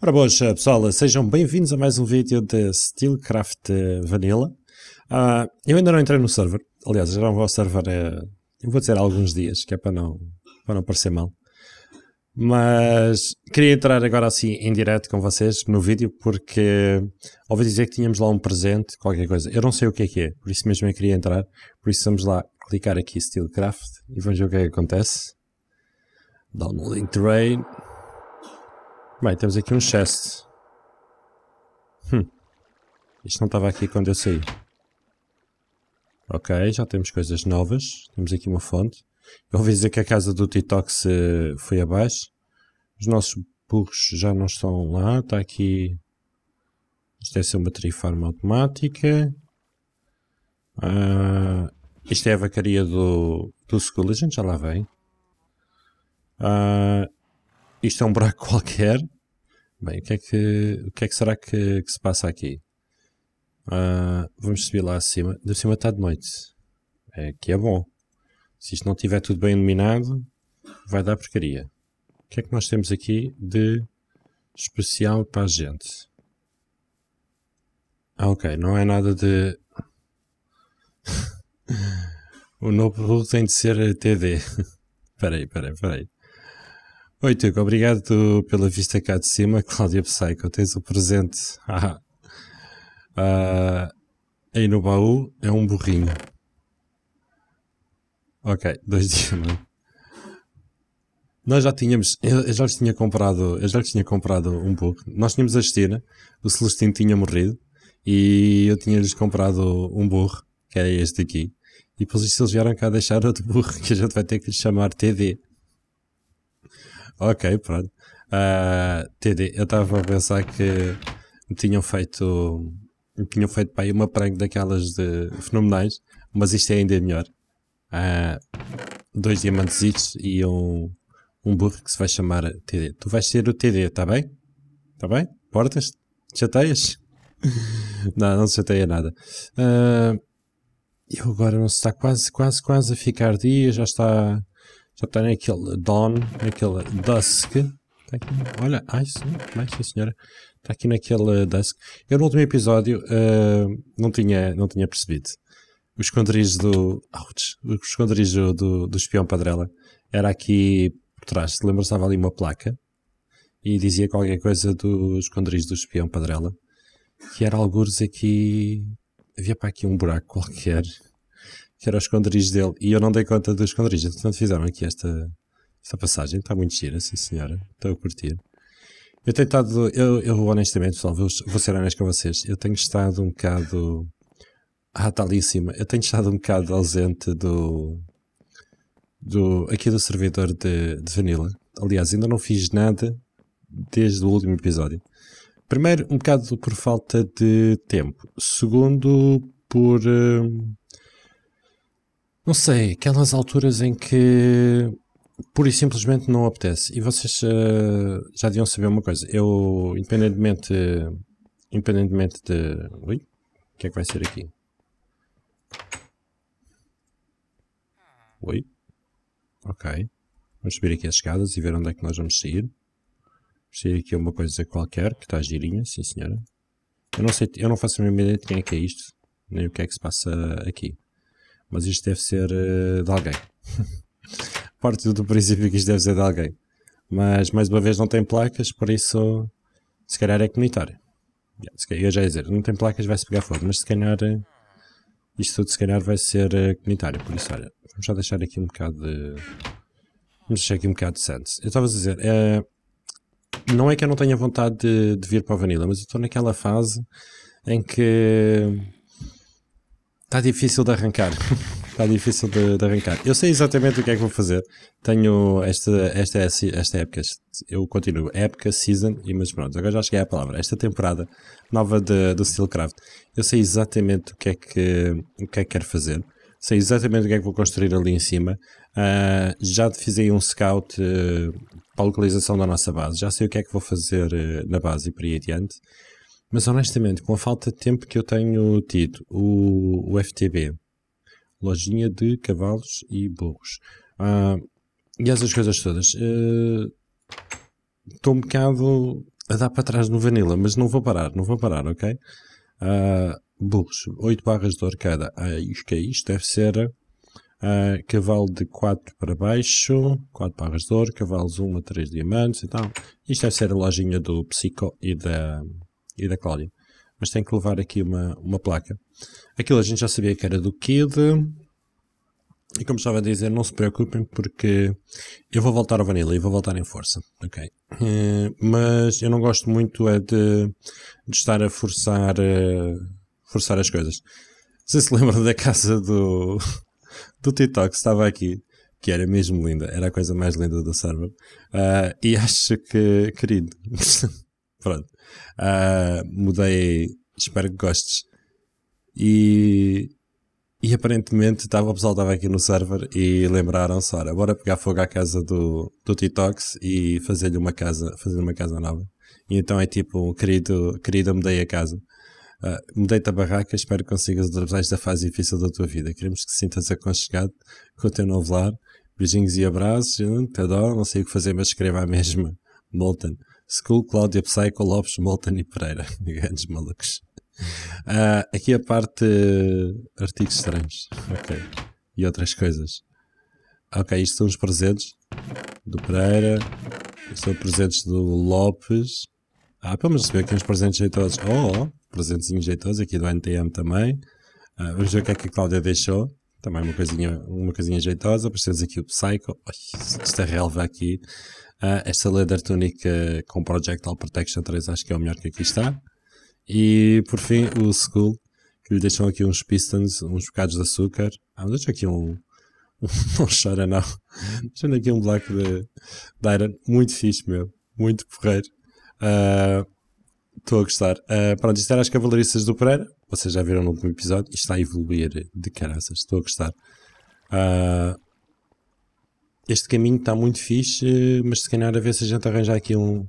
Ora boas eh, pessoal, sejam bem-vindos a mais um vídeo de Steelcraft eh, Vanilla. Uh, eu ainda não entrei no server, aliás, já não vou ao server, uh, eu vou dizer alguns dias, que é para não, para não parecer mal. Mas queria entrar agora assim em direto com vocês no vídeo porque ouvi dizer que tínhamos lá um presente, qualquer coisa. Eu não sei o que é que é, por isso mesmo eu queria entrar. Por isso vamos lá clicar aqui Steelcraft e vamos ver o que é que acontece. Downloading terrain. Bem, temos aqui um chest. Hum. Isto não estava aqui quando eu saí. Ok, já temos coisas novas. Temos aqui uma fonte. Eu ouvi dizer que a casa do Titox eh, foi abaixo. Os nossos burros já não estão lá. Está aqui... Isto deve ser uma trifarma automática. Uh, isto é a vacaria do, do School. A gente já lá vem. Uh, isto é um buraco qualquer. Bem, o que é que, o que, é que será que, que se passa aqui? Uh, vamos subir lá acima. De cima está de noite. É que é bom. Se isto não estiver tudo bem iluminado, vai dar porcaria. O que é que nós temos aqui de especial para a gente? Ah, ok. Não é nada de... o notebook tem de ser TD. Espera aí, espera aí, espera aí. Oi, Tuco, obrigado pela vista cá de cima, Cláudia Psycho. Tens o presente ah, ah, aí no baú, é um burrinho. Ok, dois dias, nós já tínhamos, eu já lhes tinha comprado, eu já lhes tinha comprado um burro. Nós tínhamos a Estina, o Celestino tinha morrido e eu tinha-lhes comprado um burro, que é este aqui. E depois isso eles vieram cá deixar outro burro, que a gente vai ter que lhe chamar TD. Ok, pronto. Uh, ah, TD, eu estava a pensar que tinham feito tinham feito para aí uma prank daquelas de fenomenais, mas isto é ainda melhor. Uh, dois diamantes e um, um burro que se vai chamar TD. Tu vais ser o TD, está bem? Está bem? Portas? Chateias? não, não chateia nada. Uh, eu agora não se está quase, quase, quase a ficar dia, já está já está naquele dawn, naquele dusk. Está aqui, olha, ai sim, mais é sim senhora. Está aqui naquele dusk. Eu no último episódio uh, não, tinha, não tinha percebido. Os esconderijos do. Ouch, os esconderijos do, do, espião Padrela era aqui por trás. Lembra-se, estava ali uma placa e dizia qualquer coisa dos esconderijos do espião Padrela. Que era algures aqui. Havia para aqui um buraco qualquer que era o esconderijo dele, e eu não dei conta do esconderijo, portanto fizeram aqui esta, esta passagem, está muito gira, sim senhora, estou a curtir. Eu tenho estado, eu, eu honestamente, pessoal, vou, vou ser honesto com vocês, eu tenho estado um bocado cima eu tenho estado um bocado ausente do, do aqui do servidor de, de Vanilla. Aliás, ainda não fiz nada desde o último episódio. Primeiro, um bocado por falta de tempo. Segundo, por. Hum, não sei, aquelas alturas em que pura e simplesmente não apetece. E vocês uh, já deviam saber uma coisa. Eu, independentemente, independentemente de... Ui, o que é que vai ser aqui? Oi? Ok. Vamos subir aqui as escadas e ver onde é que nós vamos sair. Vamos sair aqui uma coisa qualquer, que está girinha, sim senhora. Eu não sei, eu não faço a mesma ideia de quem é que é isto, nem o que é que se passa aqui mas isto deve ser uh, de alguém. Parte do princípio que isto deve ser de alguém. Mas mais uma vez não tem placas, por isso se calhar é comunitário. eu já ia dizer, não tem placas, vai-se pegar fogo, mas se calhar eh, isto tudo se calhar vai ser eh, comunitário, por isso olha, vamos já deixar aqui um bocado de. Vamos deixar aqui um bocado de Sands. Eu estava a dizer, é, não é que eu não tenha vontade de, de vir para a Vanilla, mas eu estou naquela fase em que Está difícil de arrancar. Está difícil de, de, arrancar. Eu sei exatamente o que é que vou fazer. Tenho esta, esta, é esta é época, eu continuo, época, season, e mas pronto, agora já cheguei à palavra. Esta temporada nova de, do Steelcraft, eu sei exatamente o que é que, o que, é que quero fazer. Sei exatamente o que é que vou construir ali em cima. Uh, já fiz aí um scout uh, para a localização da nossa base. Já sei o que é que vou fazer uh, na base e por aí adiante. Mas honestamente, com a falta de tempo que eu tenho tido, o, o FTB, lojinha de cavalos e burros, ah, e essas coisas todas, eh, estou uh, um bocado a dar para trás no Vanilla, mas não vou parar, não vou parar, ok? Uh, burros, 8 barras de orcada ah, isto que é isto, deve ser... Uh, cavalo de 4 para baixo, 4 barras de ouro, cavalos 1 a 3 diamantes e tal. Isto deve ser a lojinha do Psico e da, e da Cláudia. Mas tem que levar aqui uma, uma placa. Aquilo a gente já sabia que era do Kid. E como estava a dizer, não se preocupem porque eu vou voltar ao Vanilla e vou voltar em força, ok? Uh, mas eu não gosto muito é de, de estar a forçar, uh, forçar as coisas. Você se lembra da casa do, do TikTok que estava aqui, que era mesmo linda, era a coisa mais linda do server. Uh, e acho que, querido, Pronto. Uh, mudei. Espero que gostes. E. E aparentemente estava o pessoal estava aqui no server e lembraram-se, ora, bora pegar fogo à casa do, do Titox e fazer-lhe uma casa, fazer uma casa nova. E então é tipo, querido, querida, mudei a casa. Uh, mudei-te a barraca, espero que consigas atravessar esta fase difícil da tua vida. Queremos que te sintas aconchegado com o teu novo lar. Beijinhos e abraços, te adoro, não sei o que fazer, mas escreva a mesma. Bolton. School, Cláudia Psycho, Lopes, Molten e Pereira. Grandes malucos. Uh, aqui a parte uh, artigos estranhos. Ok. E outras coisas. Ok, isto são os presentes do Pereira. Isto são presentes do Lopes. Ah, vamos receber aqui uns presentes jeitosos. Oh, oh presentes jeitosos aqui do NTM também. Uh, vamos ver o que é que a Cláudia deixou. Também uma coisinha, uma coisinha jeitosa. Presentes aqui o Psycho. Ai, esta é relva aqui. Uh, esta Leather Tunic com Projectile Protection 3 acho que é o melhor que aqui está. E por fim o Skull, que lhe deixam aqui uns pistons, uns bocados de açúcar. Ah, mas deixa aqui um. não chora não. Deixando aqui um black de, de Iron. Muito fixe mesmo. Muito porreiro. Ah, estou uh, a gostar. Ah, pronto, isto era as Cavaleiriças do Pereira. Vocês já viram no último episódio. Isto está a evoluir de caraças. Estou a gostar este caminho está muito fixe, mas se calhar a ver se a gente arranjar aqui um,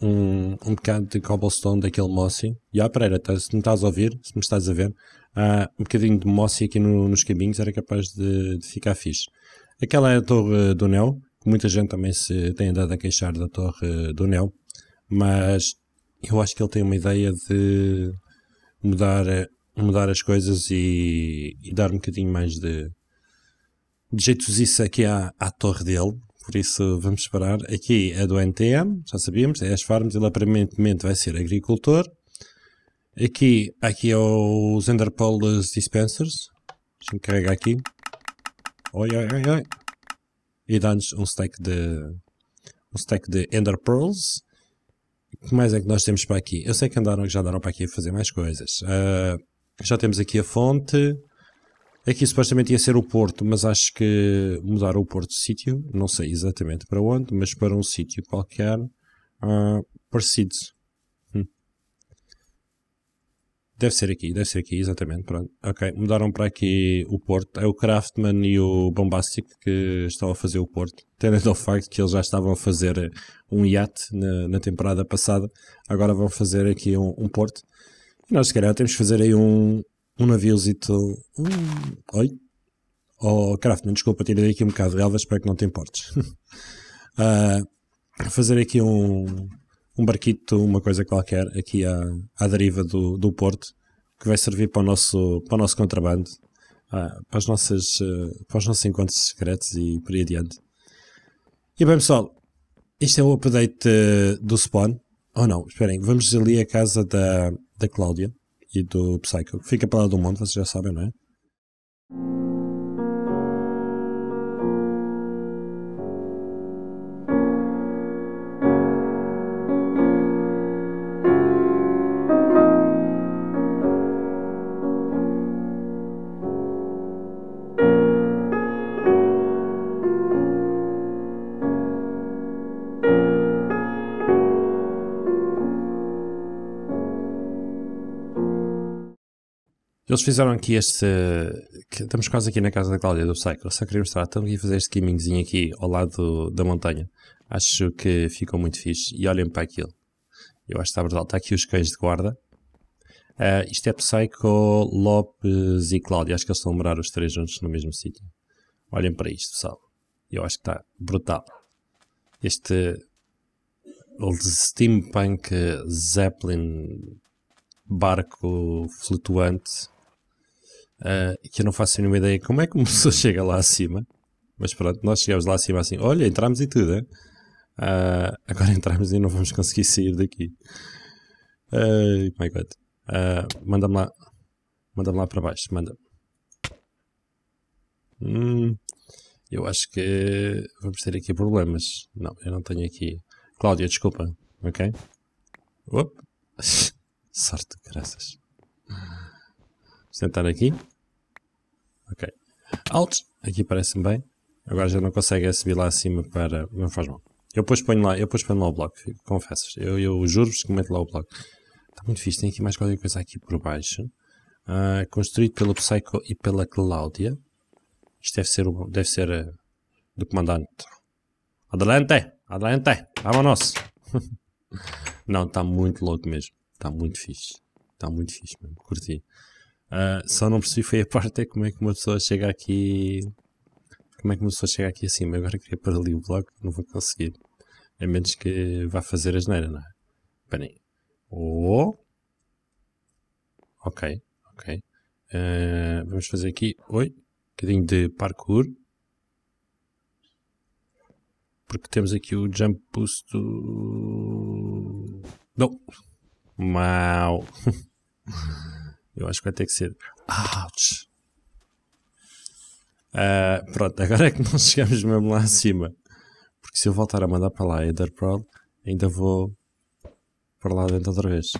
um, um bocado de cobblestone daquele Mossy. E ah, Pereira, tá, se me estás a ouvir, se me estás a ver, há um bocadinho de Mossy aqui no, nos caminhos, era capaz de, de, ficar fixe. Aquela é a Torre do Nel, que muita gente também se tem andado a queixar da Torre do Nel, mas eu acho que ele tem uma ideia de mudar, eh, mudar as coisas e, e dar um bocadinho mais de, de jeitos isso aqui à, à torre dele, por isso vamos esperar. Aqui a é do NTM, já sabíamos, é as farms, ele aparentemente vai ser agricultor. Aqui, aqui é os Enderpoles Dispensers, deixa-me carregar aqui. Oi, oi, oi, oi. E dá-nos um stack de um stack de Ender Pearls. O que mais é que nós temos para aqui? Eu sei que andaram, já andaram para aqui a fazer mais coisas. Uh, já temos aqui a fonte. Aqui supostamente ia ser o Porto, mas acho que mudaram o Porto de sítio, não sei exatamente para onde, mas para um sítio qualquer uh, parecido. Hum. Deve ser aqui, deve ser aqui, exatamente, pronto. Ok, mudaram para aqui o Porto. É o Craftman e o Bombastic que estão a fazer o Porto. Tendo ao facto que eles já estavam a fazer um iate na, na temporada passada, agora vão fazer aqui um, um Porto. E nós, se calhar, temos que fazer aí um, um naviozito. Hum, oi? Oh, Craftman, desculpa, tirei aqui um bocado de relva, espero que não te importes. uh, fazer aqui um, um barquito, uma coisa qualquer, aqui à, à deriva do, do porto, que vai servir para o nosso, para o nosso contrabando, uh, para, as nossas, uh, para os nossos encontros secretos e por aí adiante. E bem, pessoal, isto é o update do Spawn. Oh não, esperem, vamos ali à casa da, da Cláudia e do Psycho. Fica para lá do mundo, vocês já sabem, não é? Eles fizeram aqui este. Estamos quase aqui na casa da Cláudia do Cycle. Só queria mostrar. Estamos aqui a fazer este caminhozinho aqui ao lado da montanha. Acho que ficou muito fixe. E olhem para aquilo. Eu acho que está brutal. Está aqui os cães de guarda. Uh, isto é Psycho, Lopes e Cláudia. Acho que eles estão a morar os três juntos no mesmo sítio. Olhem para isto, pessoal. Eu acho que está brutal. Este. Steampunk Zeppelin barco flutuante uh, que eu não faço nenhuma ideia como é que uma pessoa chega lá acima, mas pronto, nós chegamos lá acima assim, olha, entramos e tudo, hein? Uh, agora entramos e não vamos conseguir sair daqui. Uh, my God. Uh, manda-me lá. Manda-me lá para baixo. Manda. Hum, eu acho que vamos ter aqui problemas. Não, eu não tenho aqui. Cláudia, desculpa. Ok? Op. Sorte, graças. Sentar aqui. Ok. Alt, aqui parece-me bem. Agora já não consegue subir lá acima para... Não faz mal. Eu depois ponho lá, eu depois ponho lá o bloco, confesso Eu, eu juro-vos que meto lá o bloco. Está muito fixe. Tem aqui mais qualquer coisa aqui por baixo. Uh, construído pelo Psycho e pela Cláudia. Isto deve ser, o, deve ser uh, do comandante. Adelante! Adelante! Vámonos! Não, está muito louco mesmo. Está muito fixe. Está muito fixe mesmo. Curti. Uh, só não percebi foi a parte é como é que uma pessoa chega aqui. Como é que uma pessoa chega aqui acima agora queria para ali o blog, não vou conseguir. A menos que vá fazer a geneira, não é? Peraí. Oh. Ok, ok. Uh, vamos fazer aqui. Oi. Um bocadinho de parkour. Porque temos aqui o jump boost do. Não! Mau! Eu acho que vai ter que ser. Ouch! Ah. Uh, ah, pronto, agora é que não chegamos mesmo lá acima. Porque se eu voltar a mandar para lá a Etherprod, ainda vou para lá dentro outra vez.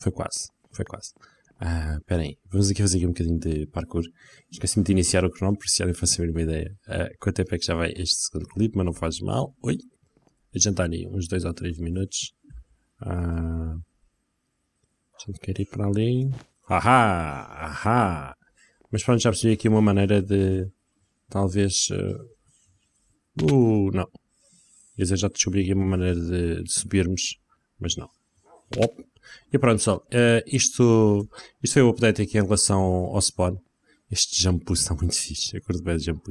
Foi quase, foi quase. Ah, espera uh, aí, vamos aqui fazer aqui um bocadinho de parkour. Esqueci-me de iniciar o cronómetro, se já não faço a ideia uh, quanto tempo é que já vai este segundo clipe, mas não faz mal. Oi! A gente está ali uns 2 ou 3 minutos. Uh, a gente quer ir para ali ahá, ahá. Mas pronto, já percebi aqui uma maneira de talvez. Eh, uh, não. Eu já descobri aqui uma maneira de, de subirmos, mas não. Op. E pronto, pessoal. Uh, isto, isto foi o update aqui em relação ao spawn. Este jump está muito fixe. Eu curto bem de jump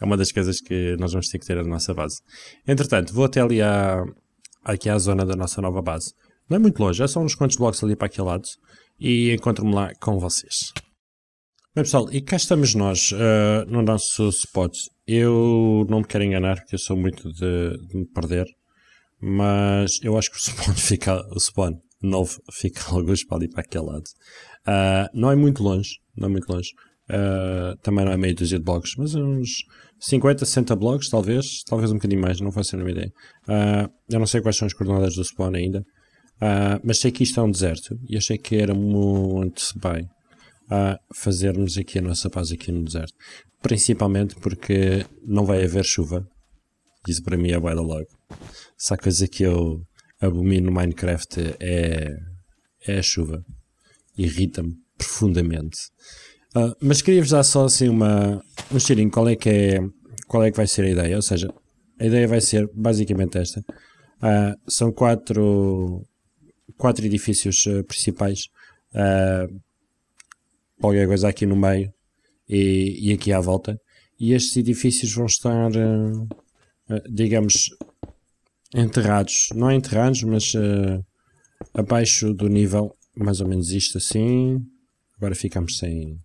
É uma das coisas que nós vamos ter que ter na nossa base. Entretanto, vou até ali à, aqui à zona da nossa nova base. Não é muito longe, é só uns quantos blocos ali para aquele lado e encontro-me lá com vocês. Bem pessoal, e cá estamos nós uh, no nosso spot. Eu não me quero enganar, porque eu sou muito de, de me perder, mas eu acho que o spawn, fica, o spawn novo fica alguns para ali para aquele lado. Uh, não é muito longe, não é muito longe. Uh, também não é meio dúzia de blocos, mas uns 50, 60 blocos, talvez, talvez um bocadinho mais, não faço a mesma ideia. Uh, eu não sei quais são as coordenadas do spawn ainda, Uh, mas sei que isto é um deserto e achei que era muito bem a ah, fazermos aqui a nossa paz aqui no deserto. Principalmente porque não vai haver chuva. Isso para mim é bué da logo. Se a coisa que eu abomino no Minecraft é, é a chuva. Irrita-me profundamente. Uh, mas queria-vos dar só assim uma, um cheirinho. Qual é, que é, qual é que vai ser a ideia? Ou seja, a ideia vai ser basicamente esta. Uh, são quatro quatro edifícios eh, principais, uh, qualquer coisa aqui no meio e, e, aqui à volta. E estes edifícios vão estar, uh, uh, digamos, enterrados, não é enterrados, mas abaixo do nível, mais ou menos isto assim. Agora ficamos sem.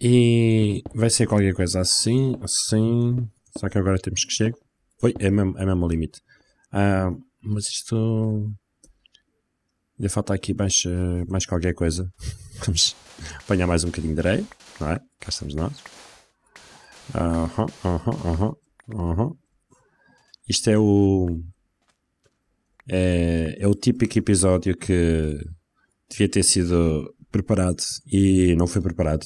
e vai ser qualquer coisa assim, assim. Só que agora temos que chegar. foi é mesmo, é mesmo o limite. Uh, mas isto. Ainda falta aqui mais, eh, mais qualquer coisa. Vamos apanhar mais um bocadinho de areia, não é? Cá estamos nós. Aham, aham, aham, aham. Isto é o. É, é o típico episódio que devia ter sido preparado e não foi preparado.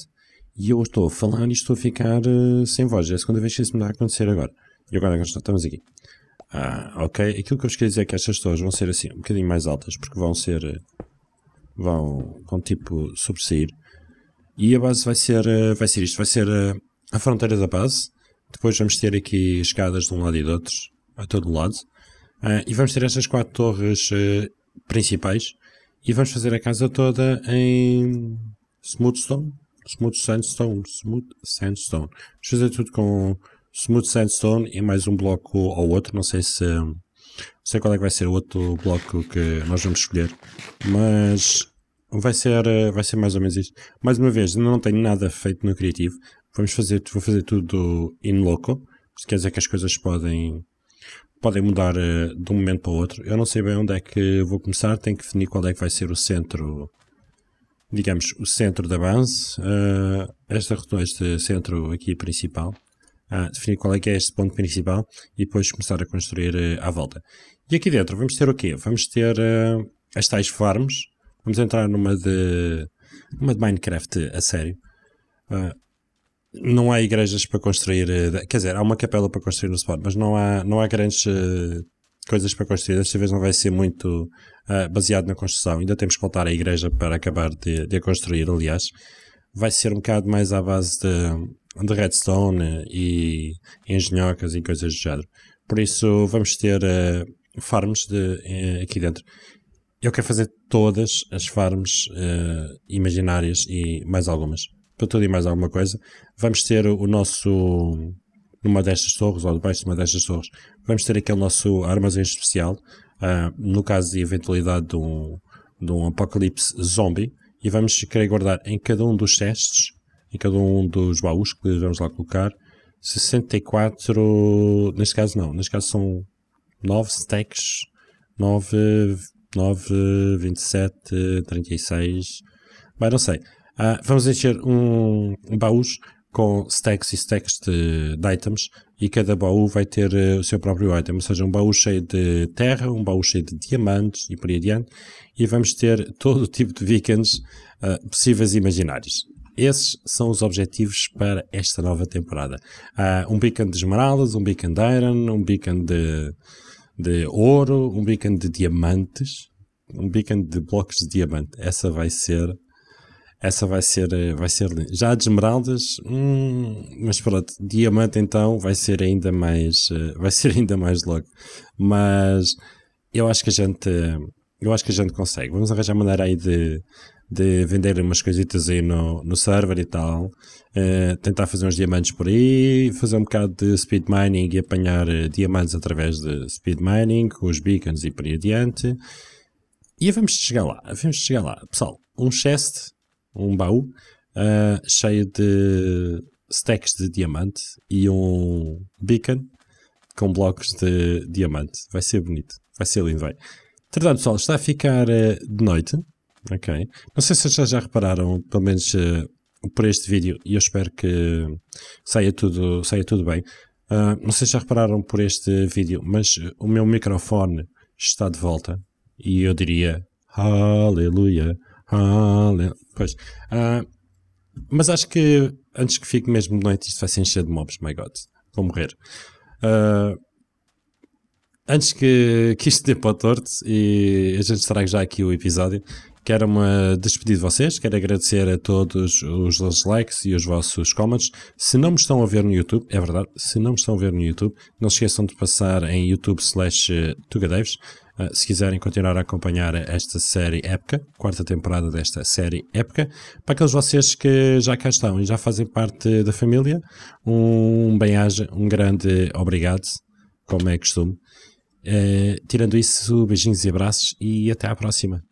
E eu estou a falar e estou a ficar eh, sem voz. É a segunda vez que isso me dá a acontecer agora. E agora estamos aqui. Ah, ok. Aquilo que eu vos queria dizer é que estas torres vão ser assim, um bocadinho mais altas, porque vão ser. vão, vão tipo sobressair. E a base vai ser, eh, vai ser isto: vai ser eh, a, fronteira da base. Depois vamos ter aqui escadas de um lado e do outro, a todo lado. Ah, e vamos ter estas quatro torres eh, principais. E vamos fazer a casa toda em smooth stone. Smooth sandstone. Smooth sandstone. Vamos fazer tudo com Smooth Sandstone e mais um bloco ou outro, não sei se não sei qual é que vai ser o outro bloco que nós vamos escolher, mas vai ser, vai ser mais ou menos isto. Mais uma vez, ainda não tenho nada feito no criativo, vamos fazer, vou fazer tudo in loco, isto quer dizer que as coisas podem, podem mudar eh, de um momento para o outro. Eu não sei bem onde é que vou começar, tenho que definir qual é que vai ser o centro, digamos, o centro da base, uh, eh, este, este centro aqui principal a definir qual é que é este ponto principal e depois começar a construir uh, à volta. E aqui dentro vamos ter o quê? Vamos ter uh, as tais farms, vamos entrar numa de, numa de Minecraft a sério. Uh, não há igrejas para construir, eh, quer dizer, há uma capela para construir no spot, mas não há, não há grandes coisas para construir. Desta vez não vai ser muito uh, baseado na construção. Ainda temos que voltar à igreja para acabar de, de a construir, aliás. Vai ser um bocado mais à base de, de redstone e engenhocas e coisas do género. Por isso vamos ter uh, farms de, uh, aqui dentro. Eu quero fazer todas as farms uh, imaginárias e mais algumas. Para tudo e mais alguma coisa. Vamos ter o nosso. Numa destas torres, ou debaixo de uma destas torres, vamos ter aquele nosso armazém especial. Uh, no caso de eventualidade de um, de um apocalipse zombie. E vamos querer guardar em cada um dos testes em cada um dos baús que vamos lá colocar, 64, neste caso não, neste caso são 9 stacks, 9, 9 27, 36, mas não sei. Ah, vamos encher um, baú baús com stacks e stacks de, de items e cada baú vai ter uh, o seu próprio item, ou seja, um baú cheio de terra, um baú cheio de diamantes e por aí adiante, e vamos ter todo o tipo de weekends uh, ah, possíveis e imaginários. Esses são os objetivos para esta nova temporada. Uh, um beacon de esmeraldas, um beacon de iron, um beacon de, de ouro, um beacon de diamantes, um beacon de blocos de diamante. Essa vai ser essa vai ser, eh, vai ser Já de esmeraldas, hum, mas pronto, diamante então vai ser ainda mais, eh, vai ser ainda mais logo. Mas eu acho que a gente, eu acho que a gente consegue. Vamos arranjar maneira aí de, de vender umas coisitas aí no, no server e tal, uh, tentar fazer uns diamantes por aí, fazer um bocado de speed mining e apanhar uh, diamantes através de speed mining, com os beacons e por aí adiante. E vamos chegar lá, vamos chegar lá. Pessoal, um chest, um baú, uh, cheio de stacks de diamante e um beacon com blocos de diamante. Vai ser bonito, vai ser lindo, vai. Entretanto, pessoal, está a ficar eh, de noite. Ok. Não sei se já, já repararam, pelo menos uh, por este vídeo, e eu espero que saia tudo, saia tudo bem. Uh, não sei se já repararam por este vídeo, mas eh, o meu microfone está de volta e eu diria aleluia, aleluia. Pois. Uh, mas acho que antes que fique mesmo de noite, isto vai se encher de mobs, my god. Vou morrer. Uh, antes que, que isto dê para o torto e a gente traga já aqui o episódio, quero me despedir de vocês, quero agradecer a todos os vossos likes e os vossos comments. Se não me estão a ver no YouTube, é verdade, se não me estão a ver no YouTube, não se esqueçam de passar em youtube slash eh, tugadaves. Uh, eh, se quiserem continuar a acompanhar esta série épica, quarta temporada desta série épica, para aqueles vocês que já cá estão e já fazem parte da família, um bem-aja, um grande obrigado, como é costume. Eh, tirando isso, beijinhos e abraços e até à próxima.